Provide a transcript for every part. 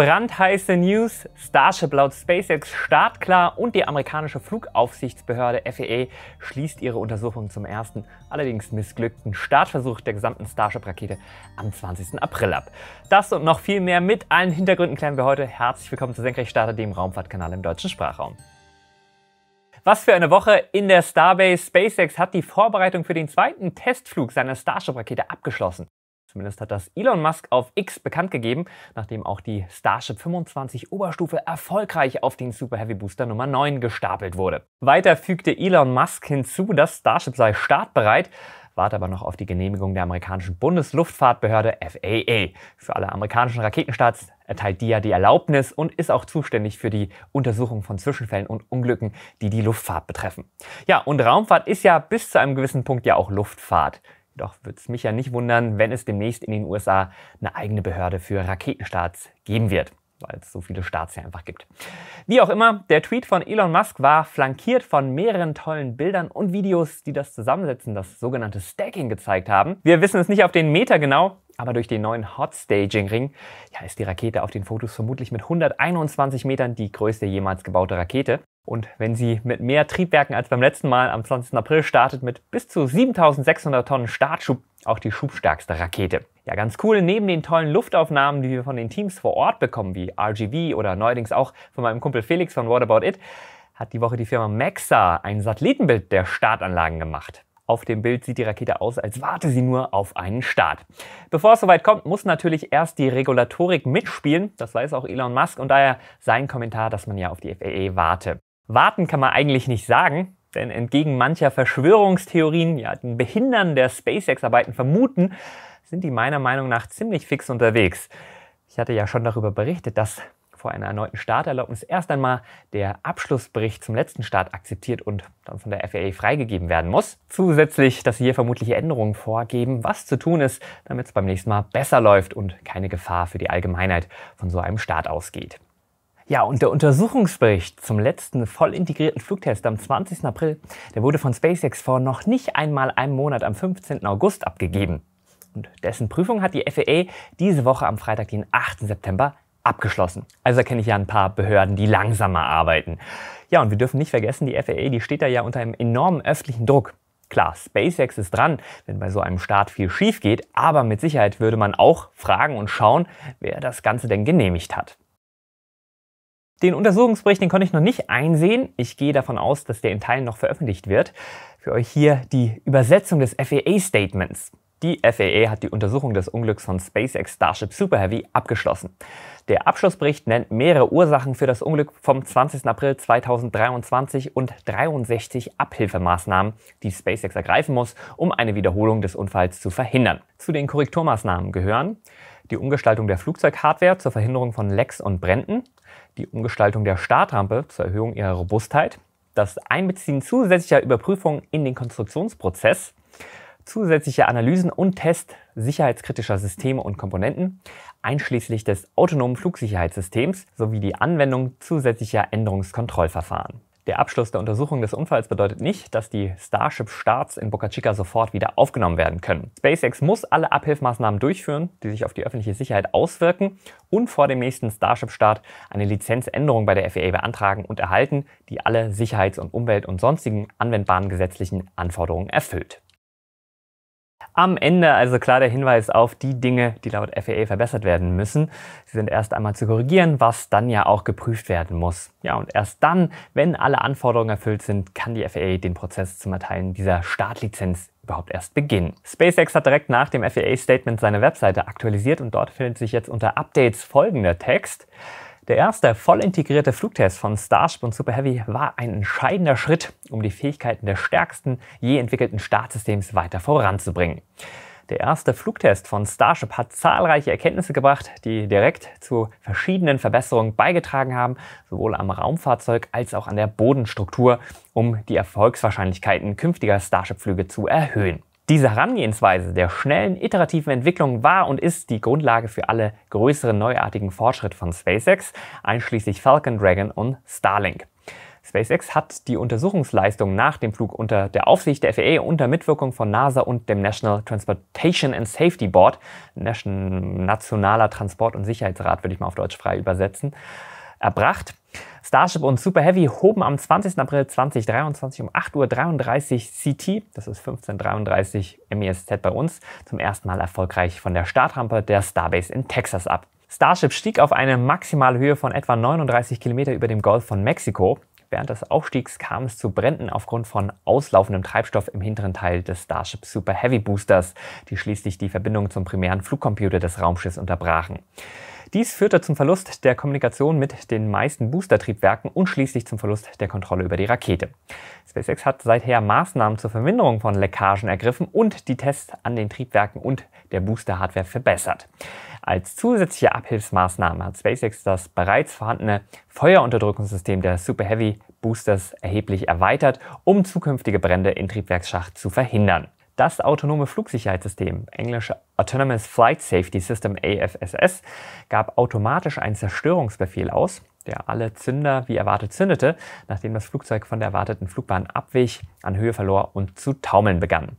Brandheiße News: Starship laut SpaceX startklar und die amerikanische Flugaufsichtsbehörde FAA schließt ihre Untersuchung zum ersten, allerdings missglückten Startversuch der gesamten Starship-Rakete am 20. April ab. Das und noch viel mehr mit allen Hintergründen klären wir heute. Herzlich willkommen zu Senkrechtstarter, dem Raumfahrtkanal im deutschen Sprachraum. Was für eine Woche in der Starbase. SpaceX hat die Vorbereitung für den zweiten Testflug seiner Starship-Rakete abgeschlossen. Zumindest hat das Elon Musk auf X bekannt gegeben, nachdem auch die Starship 25 Oberstufe erfolgreich auf den Super Heavy Booster Nummer 9 gestapelt wurde. Weiter fügte Elon Musk hinzu, dass Starship sei startbereit, wartet aber noch auf die Genehmigung der amerikanischen Bundesluftfahrtbehörde FAA. Für alle amerikanischen Raketenstarts erteilt die ja die Erlaubnis und ist auch zuständig für die Untersuchung von Zwischenfällen und Unglücken, die die Luftfahrt betreffen. Ja, und Raumfahrt ist ja bis zu einem gewissen Punkt ja auch Luftfahrt. Doch würde es mich ja nicht wundern, wenn es demnächst in den USA eine eigene Behörde für Raketenstarts geben wird weil es so viele Starts hier einfach gibt. Wie auch immer, der Tweet von Elon Musk war flankiert von mehreren tollen Bildern und Videos, die das Zusammensetzen, das sogenannte Stacking gezeigt haben. Wir wissen es nicht auf den Meter genau, aber durch den neuen Hot Staging Ring ja, ist die Rakete auf den Fotos vermutlich mit 121 Metern die größte jemals gebaute Rakete. Und wenn sie mit mehr Triebwerken als beim letzten Mal am 20. April startet, mit bis zu 7600 Tonnen Startschub, auch die schubstärkste Rakete. Ja, ganz cool, neben den tollen Luftaufnahmen, die wir von den Teams vor Ort bekommen, wie RGV oder neuerdings auch von meinem Kumpel Felix von What About It, hat die Woche die Firma Maxa ein Satellitenbild der Startanlagen gemacht. Auf dem Bild sieht die Rakete aus, als warte sie nur auf einen Start. Bevor es soweit kommt, muss natürlich erst die Regulatorik mitspielen. Das weiß auch Elon Musk und daher sein Kommentar, dass man ja auf die FAA warte. Warten kann man eigentlich nicht sagen, denn entgegen mancher Verschwörungstheorien, ja, den Behindern der SpaceX-Arbeiten vermuten, sind die meiner Meinung nach ziemlich fix unterwegs. Ich hatte ja schon darüber berichtet, dass vor einer erneuten Starterlaubnis erst einmal der Abschlussbericht zum letzten Start akzeptiert und dann von der FAA freigegeben werden muss. Zusätzlich, dass sie hier vermutliche Änderungen vorgeben, was zu tun ist, damit es beim nächsten Mal besser läuft und keine Gefahr für die Allgemeinheit von so einem Start ausgeht. Ja, und der Untersuchungsbericht zum letzten voll integrierten Flugtest am 20. April, der wurde von SpaceX vor noch nicht einmal einem Monat am 15. August abgegeben. Und dessen Prüfung hat die FAA diese Woche am Freitag, den 8. September, abgeschlossen. Also kenne ich ja ein paar Behörden, die langsamer arbeiten. Ja, und wir dürfen nicht vergessen, die FAA, die steht da ja unter einem enormen öffentlichen Druck. Klar, SpaceX ist dran, wenn bei so einem Start viel schief geht, aber mit Sicherheit würde man auch fragen und schauen, wer das Ganze denn genehmigt hat. Den Untersuchungsbericht, den konnte ich noch nicht einsehen. Ich gehe davon aus, dass der in Teilen noch veröffentlicht wird. Für euch hier die Übersetzung des FAA-Statements. Die FAA hat die Untersuchung des Unglücks von SpaceX Starship Super Heavy abgeschlossen. Der Abschlussbericht nennt mehrere Ursachen für das Unglück vom 20. April 2023 und 63 Abhilfemaßnahmen, die SpaceX ergreifen muss, um eine Wiederholung des Unfalls zu verhindern. Zu den Korrekturmaßnahmen gehören die Umgestaltung der Flugzeughardware zur Verhinderung von Lecks und Bränden, die Umgestaltung der Startrampe zur Erhöhung ihrer Robustheit, das Einbeziehen zusätzlicher Überprüfungen in den Konstruktionsprozess, zusätzliche Analysen und Tests sicherheitskritischer Systeme und Komponenten, einschließlich des autonomen Flugsicherheitssystems sowie die Anwendung zusätzlicher Änderungskontrollverfahren. Der Abschluss der Untersuchung des Unfalls bedeutet nicht, dass die Starship-Starts in Boca Chica sofort wieder aufgenommen werden können. SpaceX muss alle Abhilfmaßnahmen durchführen, die sich auf die öffentliche Sicherheit auswirken und vor dem nächsten Starship-Start eine Lizenzänderung bei der FAA beantragen und erhalten, die alle Sicherheits- und Umwelt- und sonstigen anwendbaren gesetzlichen Anforderungen erfüllt am Ende also klar der Hinweis auf die Dinge, die laut FAA e verbessert werden müssen. Sie sind erst einmal zu korrigieren, was dann ja auch geprüft werden muss. Ja, und erst dann, wenn alle Anforderungen erfüllt sind, kann die FAA e den Prozess zum Erteilen dieser Startlizenz überhaupt erst beginnen. SpaceX hat direkt nach dem FAA-Statement e seine Webseite aktualisiert und dort findet sich jetzt unter Updates folgender Text. Der erste voll integrierte Flugtest von Starship und Super Heavy war ein entscheidender Schritt, um die Fähigkeiten des stärksten je entwickelten Startsystems weiter voranzubringen. Der erste Flugtest von Starship hat zahlreiche Erkenntnisse gebracht, die direkt zu verschiedenen Verbesserungen beigetragen haben, sowohl am Raumfahrzeug als auch an der Bodenstruktur, um die Erfolgswahrscheinlichkeiten künftiger Starship-Flüge zu erhöhen. Diese Herangehensweise der schnellen, iterativen Entwicklung war und ist die Grundlage für alle größeren neuartigen Fortschritte von SpaceX, einschließlich Falcon Dragon und Starlink. SpaceX hat die Untersuchungsleistungen nach dem Flug unter der Aufsicht der FAA unter Mitwirkung von NASA und dem National Transportation and Safety Board, Nationaler Transport- und Sicherheitsrat würde ich mal auf Deutsch frei übersetzen, erbracht. Starship und Super Heavy hoben am 20. April 2023 um 8.33 Uhr CT, das ist 15.33 MESZ bei uns, zum ersten Mal erfolgreich von der Startrampe der Starbase in Texas ab. Starship stieg auf eine maximale Höhe von etwa 39 Kilometer über dem Golf von Mexiko. Während des Aufstiegs kam es zu Bränden aufgrund von auslaufendem Treibstoff im hinteren Teil des Starship Super Heavy Boosters, die schließlich die Verbindung zum primären Flugcomputer des Raumschiffs unterbrachen. Dies führte zum Verlust der Kommunikation mit den meisten Boostertriebwerken und schließlich zum Verlust der Kontrolle über die Rakete. SpaceX hat seither Maßnahmen zur Verminderung von Leckagen ergriffen und die Tests an den Triebwerken und der Booster-Hardware verbessert. Als zusätzliche Abhilfsmaßnahme hat SpaceX das bereits vorhandene Feuerunterdrückungssystem der Super Heavy Boosters erheblich erweitert, um zukünftige Brände im Triebwerksschacht zu verhindern. Das autonome Flugsicherheitssystem, englische Autonomous Flight Safety System AFSS, gab automatisch einen Zerstörungsbefehl aus, der alle Zünder wie erwartet zündete, nachdem das Flugzeug von der erwarteten Flugbahn abwich, an Höhe verlor und zu taumeln begann.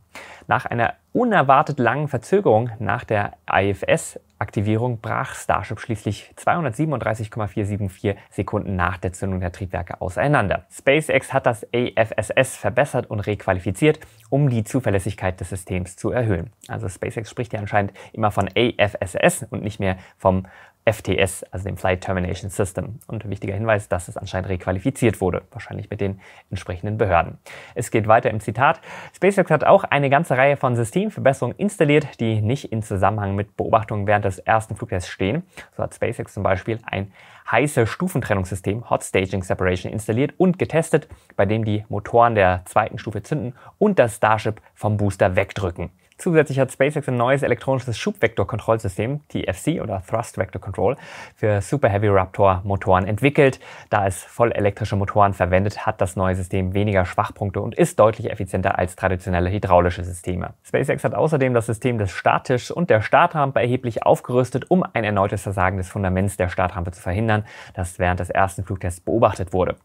Nach einer unerwartet langen Verzögerung nach der IFS Aktivierung brach Starship schließlich 237,474 Sekunden nach der Zündung der Triebwerke auseinander. SpaceX hat das AFSS verbessert und requalifiziert, um die Zuverlässigkeit des Systems zu erhöhen. Also SpaceX spricht ja anscheinend immer von AFSS und nicht mehr vom FTS, also dem Flight Termination System. Und ein wichtiger Hinweis, dass es anscheinend requalifiziert wurde, wahrscheinlich mit den entsprechenden Behörden. Es geht weiter im Zitat. SpaceX hat auch eine ganze Reihe von Systemverbesserungen installiert, die nicht in Zusammenhang mit Beobachtungen während des ersten Flugtests stehen. So hat SpaceX zum Beispiel ein heißes Stufentrennungssystem Hot Staging Separation installiert und getestet, bei dem die Motoren der zweiten Stufe zünden und das Starship vom Booster wegdrücken. Zusätzlich hat SpaceX ein neues elektronisches Schubvektorkontrollsystem, TFC oder Thrust Vector Control, für Super Heavy Raptor Motoren entwickelt. Da es vollelektrische Motoren verwendet, hat das neue System weniger Schwachpunkte und ist deutlich effizienter als traditionelle hydraulische Systeme. SpaceX hat außerdem das System des Starttischs und der Startrampe erheblich aufgerüstet, um ein erneutes Versagen des Fundaments der Startrampe zu verhindern, das während des ersten Flugtests beobachtet wurde.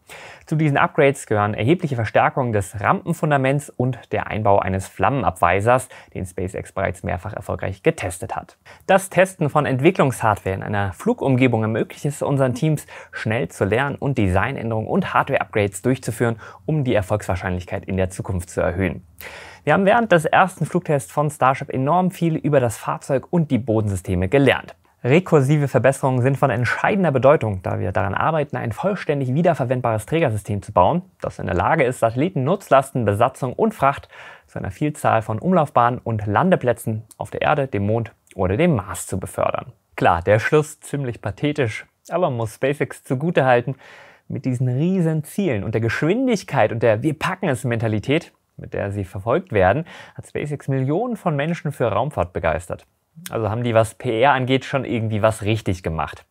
Zu diesen Upgrades gehören erhebliche Verstärkungen des Rampenfundaments und der Einbau eines Flammenabweisers, den SpaceX bereits mehrfach erfolgreich getestet hat. Das Testen von Entwicklungshardware in einer Flugumgebung ermöglicht es unseren Teams, schnell zu lernen und Designänderungen und Hardware-Upgrades durchzuführen, um die Erfolgswahrscheinlichkeit in der Zukunft zu erhöhen. Wir haben während des ersten Flugtests von Starship enorm viel über das Fahrzeug und die Bodensysteme gelernt. Rekursive Verbesserungen sind von entscheidender Bedeutung, da wir daran arbeiten, ein vollständig wiederverwendbares Trägersystem zu bauen, das in der Lage ist, Satelliten, Nutzlasten, Besatzung und Fracht seiner Vielzahl von Umlaufbahnen und Landeplätzen auf der Erde, dem Mond oder dem Mars zu befördern. Klar, der Schluss ziemlich pathetisch, aber muss SpaceX zugutehalten, mit diesen riesen Zielen und der Geschwindigkeit und der Wir packen es Mentalität, mit der sie verfolgt werden, hat SpaceX Millionen von Menschen für Raumfahrt begeistert. Also haben die, was PR angeht, schon irgendwie was richtig gemacht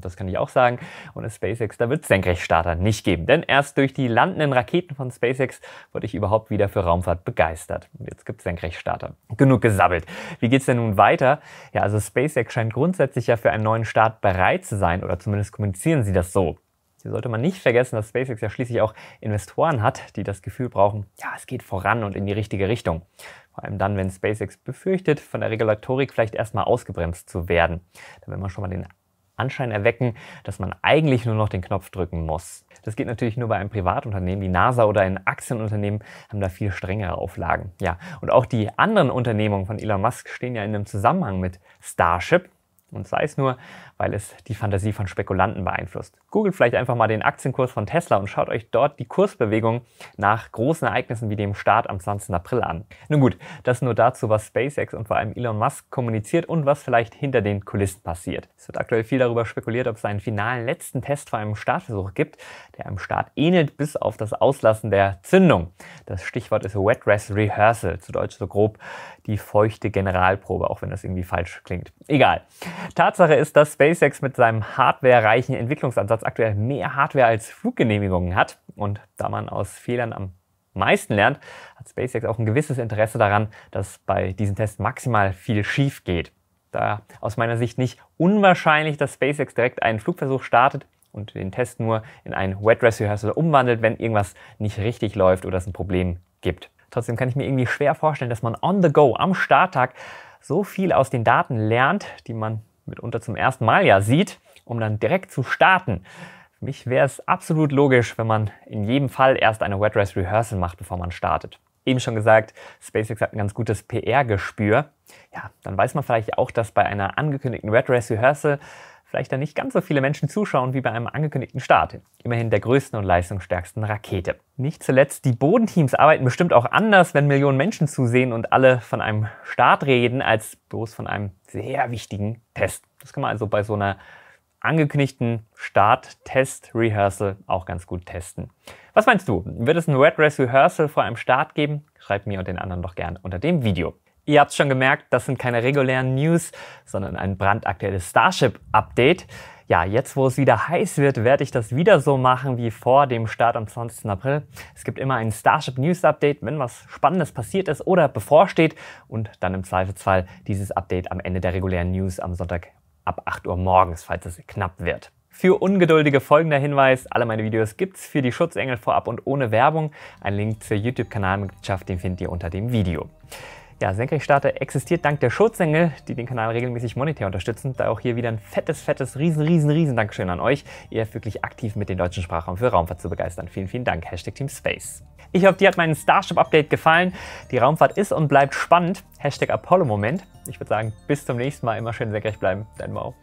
das kann ich auch sagen, ohne SpaceX, da wird es Senkrechtstarter nicht geben. Denn erst durch die landenden Raketen von SpaceX wurde ich überhaupt wieder für Raumfahrt begeistert. Jetzt gibt es Senkrechtstarter. Genug gesabbelt. Wie geht es denn nun weiter? Ja, also SpaceX scheint grundsätzlich ja für einen neuen Start bereit zu sein oder zumindest kommunizieren sie das so. Hier sollte man nicht vergessen, dass SpaceX ja schließlich auch Investoren hat, die das Gefühl brauchen, ja, es geht voran und in die richtige Richtung. Vor allem dann, wenn SpaceX befürchtet, von der Regulatorik vielleicht erstmal ausgebremst zu werden. Da will man schon mal den Anschein erwecken, dass man eigentlich nur noch den Knopf drücken muss. Das geht natürlich nur bei einem Privatunternehmen. Die NASA oder ein Aktienunternehmen haben da viel strengere Auflagen. Ja, und auch die anderen Unternehmungen von Elon Musk stehen ja in einem Zusammenhang mit Starship. Und sei es nur, weil es die Fantasie von Spekulanten beeinflusst. Googelt vielleicht einfach mal den Aktienkurs von Tesla und schaut euch dort die Kursbewegung nach großen Ereignissen wie dem Start am 20. April an. Nun gut, das nur dazu, was SpaceX und vor allem Elon Musk kommuniziert und was vielleicht hinter den Kulissen passiert. Es wird aktuell viel darüber spekuliert, ob es einen finalen letzten Test vor einem Startversuch gibt, der einem Start ähnelt bis auf das Auslassen der Zündung. Das Stichwort ist Wet Dress Rehearsal, zu Deutsch so grob die feuchte Generalprobe, auch wenn das irgendwie falsch klingt. Egal. Tatsache ist, dass SpaceX mit seinem hardwarereichen Entwicklungsansatz aktuell mehr Hardware als Fluggenehmigungen hat. Und da man aus Fehlern am meisten lernt, hat SpaceX auch ein gewisses Interesse daran, dass bei diesen Tests maximal viel schief geht. Da aus meiner Sicht nicht unwahrscheinlich, dass SpaceX direkt einen Flugversuch startet und den Test nur in einen Wet Dress Rehearsal umwandelt, wenn irgendwas nicht richtig läuft oder es ein Problem gibt. Trotzdem kann ich mir irgendwie schwer vorstellen, dass man on the go am Starttag so viel aus den Daten lernt, die man mitunter zum ersten Mal ja sieht, um dann direkt zu starten. Für mich wäre es absolut logisch, wenn man in jedem Fall erst eine Wet Dress Rehearsal macht, bevor man startet. Eben schon gesagt, SpaceX hat ein ganz gutes PR-Gespür. Ja, dann weiß man vielleicht auch, dass bei einer angekündigten Wet Dress Rehearsal vielleicht dann nicht ganz so viele Menschen zuschauen wie bei einem angekündigten Start. Immerhin der größten und leistungsstärksten Rakete. Nicht zuletzt, die Bodenteams arbeiten bestimmt auch anders, wenn Millionen Menschen zusehen und alle von einem Start reden, als bloß von einem sehr wichtigen Test. Das kann man also bei so einer angekündigten Start-Test-Rehearsal auch ganz gut testen. Was meinst du? Wird es ein Red Race Rehearsal vor einem Start geben? Schreib mir und den anderen doch gerne unter dem Video. Ihr habt schon gemerkt, das sind keine regulären News, sondern ein brandaktuelles Starship-Update. Ja, jetzt wo es wieder heiß wird, werde ich das wieder so machen wie vor dem Start am 20. April. Es gibt immer ein Starship News Update, wenn was Spannendes passiert ist oder bevorsteht und dann im Zweifelsfall dieses Update am Ende der regulären News am Sonntag ab 8 Uhr morgens, falls es knapp wird. Für Ungeduldige folgender Hinweis, alle meine Videos gibt's für die Schutzengel vorab und ohne Werbung. Ein Link zur YouTube-Kanalmitgliedschaft, den findet ihr unter dem Video. Ja, Senkrechtstarter existiert dank der Schutzengel, die den Kanal regelmäßig monetär unterstützen. Da auch hier wieder ein fettes, fettes, riesen, riesen, riesen Dankeschön an euch. Ihr wirklich aktiv mit den deutschen Sprachraum für Raumfahrt zu begeistern. Vielen, vielen Dank. Hashtag Team Space. Ich hoffe, dir hat mein Starship-Update gefallen. Die Raumfahrt ist und bleibt spannend. Hashtag Apollo-Moment. Ich würde sagen, bis zum nächsten Mal. Immer schön senkrecht bleiben. Dein Mau.